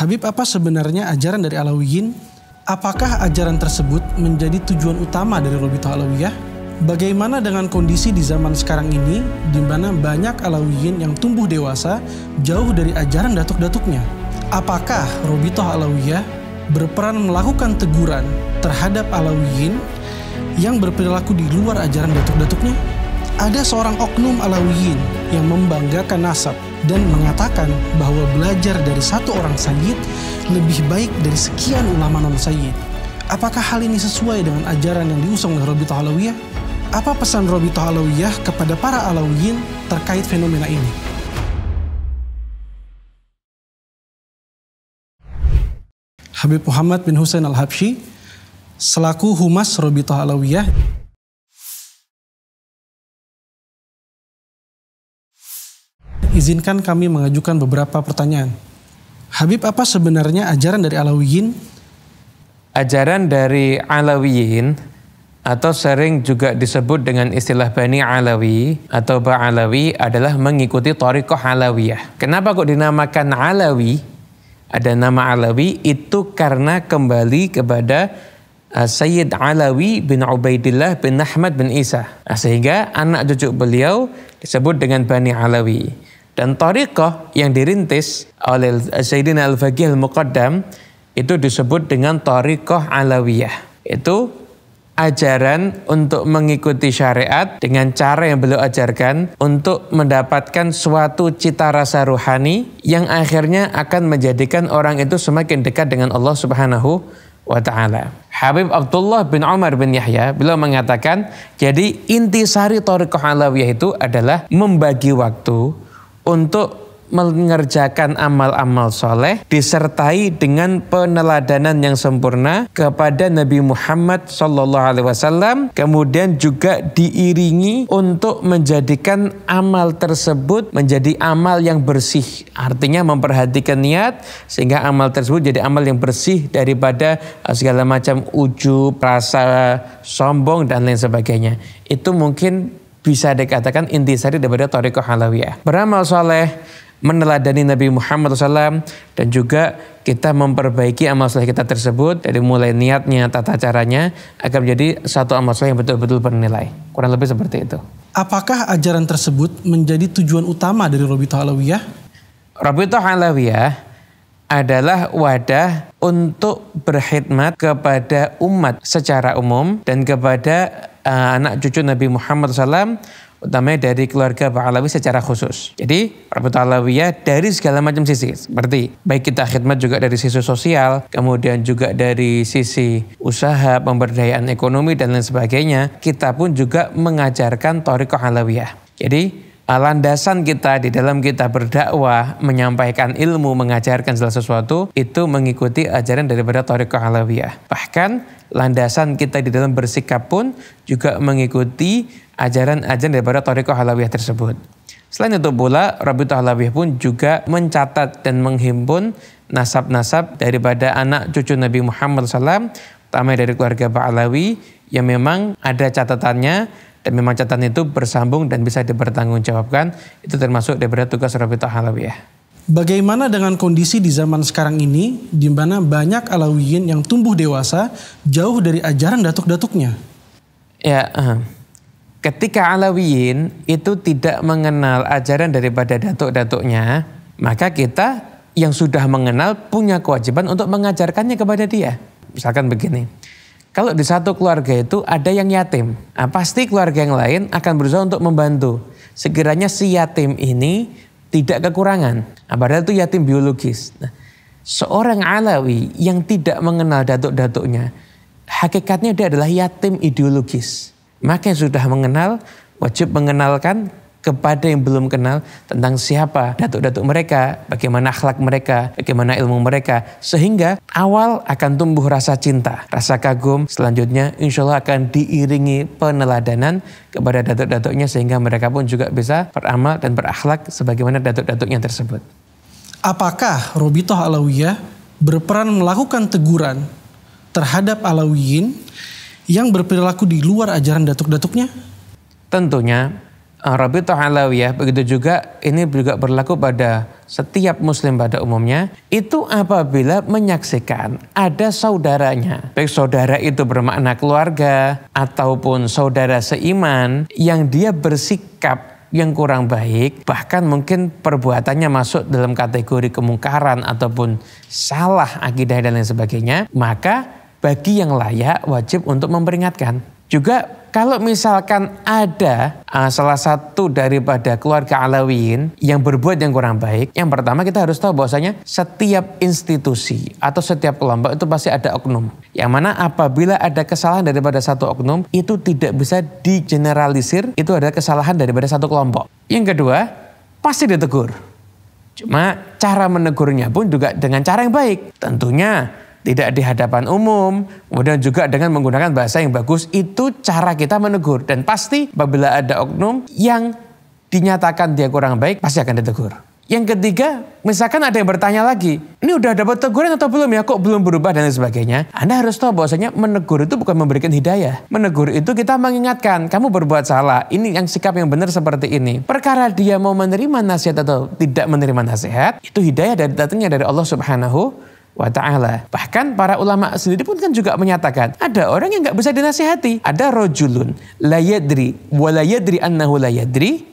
Habib apa sebenarnya ajaran dari Alawiyin? Apakah ajaran tersebut menjadi tujuan utama dari Robito Alawiyah? Bagaimana dengan kondisi di zaman sekarang ini di mana banyak Alawiyin yang tumbuh dewasa jauh dari ajaran datuk-datuknya? Apakah Robito Alawiyah berperan melakukan teguran terhadap Alawiyin yang berperilaku di luar ajaran datuk-datuknya? Ada seorang oknum Alawiyin yang membanggakan nasab dan mengatakan bahwa belajar dari satu orang sayyid lebih baik dari sekian ulama non sayyid. Apakah hal ini sesuai dengan ajaran yang diusung oleh Robi Alawiyah? Apa pesan Robi Alawiyah kepada para Alawiyin terkait fenomena ini? Habib Muhammad bin Hussein al habshi selaku Humas Robi Alawiyah izinkan kami mengajukan beberapa pertanyaan. Habib, apa sebenarnya ajaran dari Alawiyin? Ajaran dari Alawiyin atau sering juga disebut dengan istilah Bani Alawi atau Ba'alawi adalah mengikuti Tariqah Alawiyah. Kenapa kok dinamakan Alawi? Ada nama Alawi itu karena kembali kepada uh, Sayyid Alawi bin Ubaidillah bin Ahmad bin Isa. Nah, sehingga anak cucu beliau disebut dengan Bani Alawi. Dan tariqah yang dirintis oleh Sayyidina Al-Faqih Al-Muqaddam itu disebut dengan tariqah alawiyah. Itu ajaran untuk mengikuti syariat dengan cara yang beliau ajarkan untuk mendapatkan suatu cita rasa ruhani yang akhirnya akan menjadikan orang itu semakin dekat dengan Allah Subhanahu wa taala. Habib Abdullah bin Umar bin Yahya beliau mengatakan, jadi intisari tariqah alawiyah itu adalah membagi waktu untuk mengerjakan amal-amal soleh disertai dengan peneladanan yang sempurna kepada Nabi Muhammad Shallallahu Alaihi Wasallam kemudian juga diiringi untuk menjadikan amal tersebut menjadi amal yang bersih artinya memperhatikan niat sehingga amal tersebut jadi amal yang bersih daripada eh, segala macam ujub rasa sombong dan lain sebagainya itu mungkin bisa dikatakan intisari daripada Tariqah Halawiyah. Beramal soleh, meneladani Nabi Muhammad SAW dan juga kita memperbaiki amal soleh kita tersebut dari mulai niatnya, tata caranya agar menjadi satu amal soleh yang betul-betul bernilai. Kurang lebih seperti itu. Apakah ajaran tersebut menjadi tujuan utama dari Robito Halawiyah? Robito Halawiyah adalah wadah untuk berkhidmat kepada umat secara umum dan kepada uh, anak cucu Nabi Muhammad SAW utamanya dari keluarga Alawi secara khusus. Jadi Rabiul Alawiyah dari segala macam sisi, seperti baik kita khidmat juga dari sisi sosial, kemudian juga dari sisi usaha, pemberdayaan ekonomi dan lain sebagainya, kita pun juga mengajarkan Toriko Alawiyah. Jadi Eh, landasan kita di dalam kita berdakwah, menyampaikan ilmu, mengajarkan segala sesuatu, itu mengikuti ajaran daripada Tariqah Alawiyah. Bahkan landasan kita di dalam bersikap pun juga mengikuti ajaran-ajaran daripada Tariqah Alawiyah tersebut. Selain itu pula, Rabi'ut Alawiyah pun juga mencatat dan menghimpun nasab-nasab daripada anak cucu Nabi Muhammad SAW, utama dari keluarga Ba'alawi, yang memang ada catatannya dan memang catatan itu bersambung dan bisa dipertanggungjawabkan. Itu termasuk daripada tugas Rabita Halawiyah. Bagaimana dengan kondisi di zaman sekarang ini, di mana banyak alawiyin yang tumbuh dewasa jauh dari ajaran datuk-datuknya? Ya, eh, ketika alawiyin itu tidak mengenal ajaran daripada datuk-datuknya, maka kita yang sudah mengenal punya kewajiban untuk mengajarkannya kepada dia. Misalkan begini, kalau di satu keluarga itu ada yang yatim, nah, pasti keluarga yang lain akan berusaha untuk membantu. Segeranya si yatim ini tidak kekurangan, nah, padahal itu yatim biologis. Nah, seorang Alawi yang tidak mengenal datuk-datuknya, hakikatnya dia adalah yatim ideologis. Maka yang sudah mengenal wajib mengenalkan kepada yang belum kenal tentang siapa datuk-datuk mereka, bagaimana akhlak mereka, bagaimana ilmu mereka, sehingga awal akan tumbuh rasa cinta, rasa kagum, selanjutnya insya Allah akan diiringi peneladanan kepada datuk-datuknya sehingga mereka pun juga bisa beramal dan berakhlak sebagaimana datuk-datuknya tersebut. Apakah Robitoh Alawiyah berperan melakukan teguran terhadap Alawiyin yang berperilaku di luar ajaran datuk-datuknya? Tentunya Eh, Rabitah Alawiyah, begitu juga ini juga berlaku pada setiap muslim pada umumnya, itu apabila menyaksikan ada saudaranya, baik saudara itu bermakna keluarga ataupun saudara seiman yang dia bersikap yang kurang baik, bahkan mungkin perbuatannya masuk dalam kategori kemungkaran ataupun salah akidah dan lain sebagainya, maka bagi yang layak wajib untuk memperingatkan. Juga kalau misalkan ada uh, salah satu daripada keluarga Alawiyin yang berbuat yang kurang baik, yang pertama kita harus tahu bahwasanya setiap institusi atau setiap kelompok itu pasti ada oknum. Yang mana apabila ada kesalahan daripada satu oknum, itu tidak bisa digeneralisir, itu adalah kesalahan daripada satu kelompok. Yang kedua, pasti ditegur. Cuma cara menegurnya pun juga dengan cara yang baik. Tentunya tidak di hadapan umum, kemudian juga dengan menggunakan bahasa yang bagus, itu cara kita menegur. Dan pasti apabila ada oknum yang dinyatakan dia kurang baik, pasti akan ditegur. Yang ketiga, misalkan ada yang bertanya lagi, ini udah dapat teguran atau belum ya? Kok belum berubah dan sebagainya? Anda harus tahu bahwasanya menegur itu bukan memberikan hidayah. Menegur itu kita mengingatkan, kamu berbuat salah, ini yang sikap yang benar seperti ini. Perkara dia mau menerima nasihat atau tidak menerima nasihat, itu hidayah dari datangnya dari Allah Subhanahu wa ta'ala. Bahkan para ulama sendiri pun kan juga menyatakan, ada orang yang nggak bisa dinasihati. Ada rojulun layadri wa yadri annahu layadri.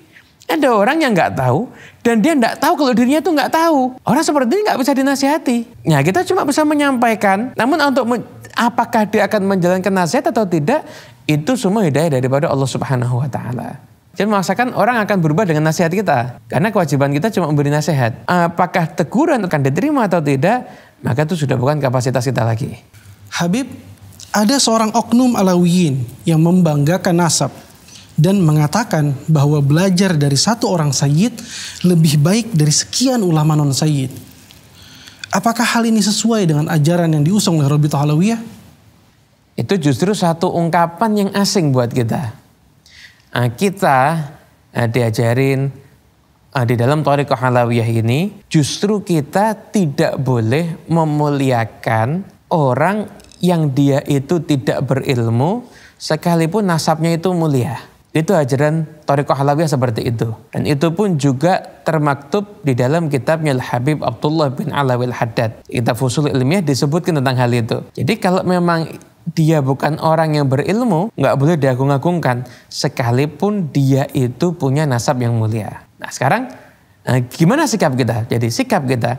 Ada orang yang nggak tahu dan dia nggak tahu kalau dirinya itu nggak tahu. Orang seperti ini nggak bisa dinasihati. Nah kita cuma bisa menyampaikan. Namun untuk men apakah dia akan menjalankan nasihat atau tidak itu semua hidayah daripada Allah Subhanahu Wa Taala. Jadi memaksakan orang akan berubah dengan nasihat kita. Karena kewajiban kita cuma memberi nasihat. Apakah teguran akan diterima atau tidak, maka itu sudah bukan kapasitas kita lagi. Habib, ada seorang oknum alawiyin yang membanggakan nasab dan mengatakan bahwa belajar dari satu orang sayyid lebih baik dari sekian ulama non sayyid. Apakah hal ini sesuai dengan ajaran yang diusung oleh Robi Alawiyah? Itu justru satu ungkapan yang asing buat kita. Nah, kita ah, diajarin Ah, di dalam tariqah Halawiyah ini justru kita tidak boleh memuliakan orang yang dia itu tidak berilmu sekalipun nasabnya itu mulia. Itu ajaran tariqah Halawiyah seperti itu. Dan itu pun juga termaktub di dalam kitabnya Al-Habib Abdullah bin Alawil Haddad. Kitab Fusul Ilmiah disebutkan tentang hal itu. Jadi kalau memang dia bukan orang yang berilmu, nggak boleh diagung-agungkan. Sekalipun dia itu punya nasab yang mulia. Nah sekarang eh, gimana sikap kita? Jadi sikap kita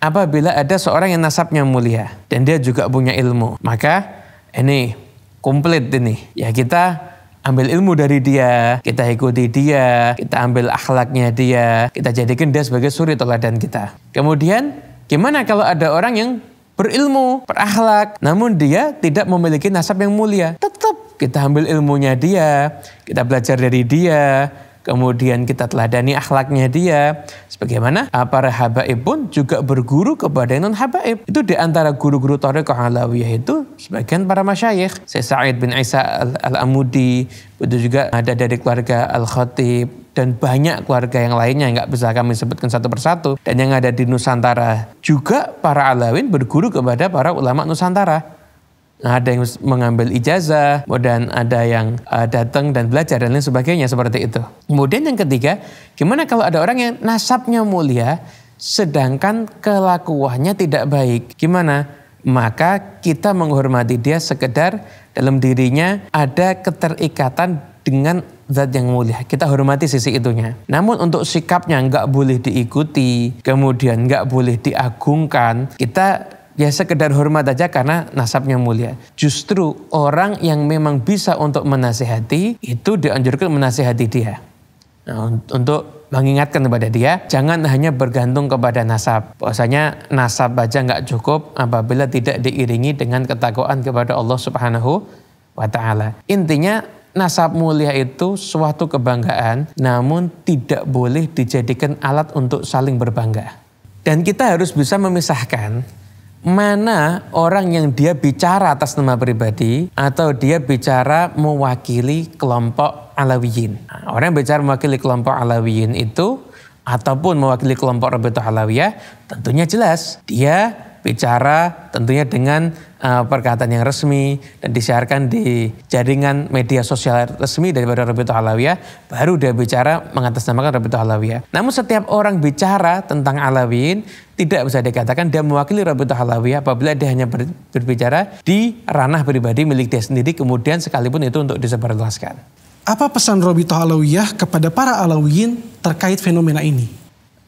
apabila ada seorang yang nasabnya mulia dan dia juga punya ilmu. Maka ini komplit ini. Ya kita ambil ilmu dari dia, kita ikuti dia, kita ambil akhlaknya dia, kita jadikan dia sebagai suri teladan kita. Kemudian, gimana kalau ada orang yang berilmu, berakhlak, namun dia tidak memiliki nasab yang mulia? Tetap kita ambil ilmunya dia, kita belajar dari dia, kemudian kita teladani akhlaknya dia. Sebagaimana ah, para habaib pun juga berguru kepada non habaib. Itu di antara guru-guru Tariqah Alawiyah itu sebagian para masyayikh. Saya Sa'id bin Isa Al-Amudi, itu juga ada dari keluarga Al-Khatib, dan banyak keluarga yang lainnya yang nggak bisa kami sebutkan satu persatu dan yang ada di Nusantara juga para alawin berguru kepada para ulama Nusantara Nah, ada yang mengambil ijazah, kemudian ada yang uh, datang dan belajar dan lain sebagainya seperti itu. Kemudian yang ketiga, gimana kalau ada orang yang nasabnya mulia sedangkan kelakuannya tidak baik? Gimana? Maka kita menghormati dia sekedar dalam dirinya ada keterikatan dengan zat yang mulia. Kita hormati sisi itunya. Namun untuk sikapnya nggak boleh diikuti, kemudian nggak boleh diagungkan. Kita ya sekedar hormat aja karena nasabnya mulia. Justru orang yang memang bisa untuk menasehati itu dianjurkan menasehati dia. Nah, untuk mengingatkan kepada dia, jangan hanya bergantung kepada nasab. Bahwasanya nasab aja nggak cukup apabila tidak diiringi dengan ketakwaan kepada Allah Subhanahu wa taala. Intinya nasab mulia itu suatu kebanggaan namun tidak boleh dijadikan alat untuk saling berbangga. Dan kita harus bisa memisahkan mana orang yang dia bicara atas nama pribadi atau dia bicara mewakili kelompok Alawiyin. orang yang bicara mewakili kelompok Alawiyin itu ataupun mewakili kelompok Rabita Alawiyah tentunya jelas dia bicara tentunya dengan uh, perkataan yang resmi dan disiarkan di jaringan media sosial resmi daripada Rabitul Alawiyah baru dia bicara mengatasnamakan Rabitul Alawiyah. Namun setiap orang bicara tentang Alawiyin tidak bisa dikatakan dia mewakili Rabitul Alawiyah apabila dia hanya ber, berbicara di ranah pribadi milik dia sendiri kemudian sekalipun itu untuk disebarluaskan. Apa pesan Rabitul Alawiyah kepada para Alawiyin terkait fenomena ini?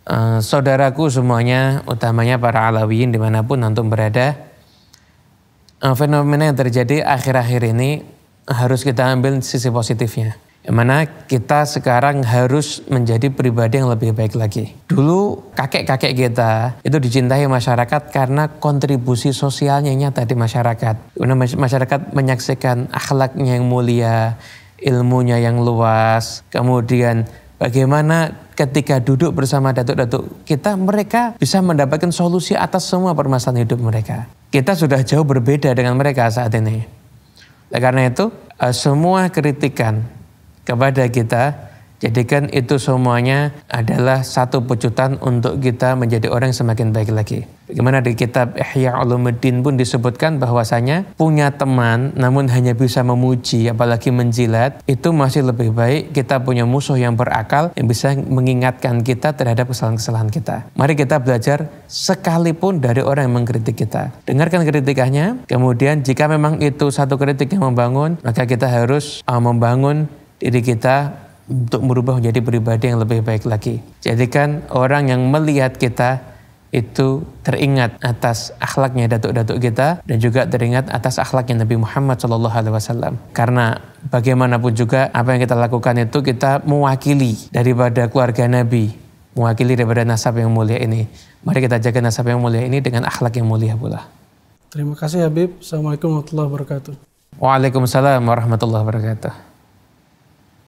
Eh, saudaraku semuanya, utamanya para alawiyin dimanapun antum berada, uh, fenomena yang terjadi akhir-akhir ini harus kita ambil sisi positifnya. Yang mana kita sekarang harus menjadi pribadi yang lebih baik lagi. Dulu kakek-kakek kita itu dicintai masyarakat karena kontribusi sosialnya nyata di masyarakat. Masyarakat menyaksikan akhlaknya yang mulia, ilmunya yang luas, kemudian Bagaimana ketika duduk bersama datuk-datuk kita, mereka bisa mendapatkan solusi atas semua permasalahan hidup mereka. Kita sudah jauh berbeda dengan mereka saat ini. Karena itu, eh, semua kritikan kepada kita Jadikan itu semuanya adalah satu pecutan untuk kita menjadi orang yang semakin baik lagi. Bagaimana di kitab Ihya Ulumuddin pun disebutkan bahwasanya punya teman namun hanya bisa memuji apalagi menjilat itu masih lebih baik kita punya musuh yang berakal yang bisa mengingatkan kita terhadap kesalahan-kesalahan kita. Mari kita belajar sekalipun dari orang yang mengkritik kita. Dengarkan kritikannya, kemudian jika memang itu satu kritik yang membangun, maka kita harus uh, membangun diri kita untuk merubah menjadi pribadi yang lebih baik lagi. Jadikan orang yang melihat kita itu teringat atas akhlaknya datuk-datuk kita dan juga teringat atas akhlaknya Nabi Muhammad Shallallahu Alaihi Wasallam. Karena bagaimanapun juga apa yang kita lakukan itu kita mewakili daripada keluarga Nabi, mewakili daripada nasab yang mulia ini. Mari kita jaga nasab yang mulia ini dengan akhlak yang mulia pula. Terima kasih Habib. Assalamualaikum warahmatullahi wabarakatuh. Waalaikumsalam warahmatullahi wabarakatuh.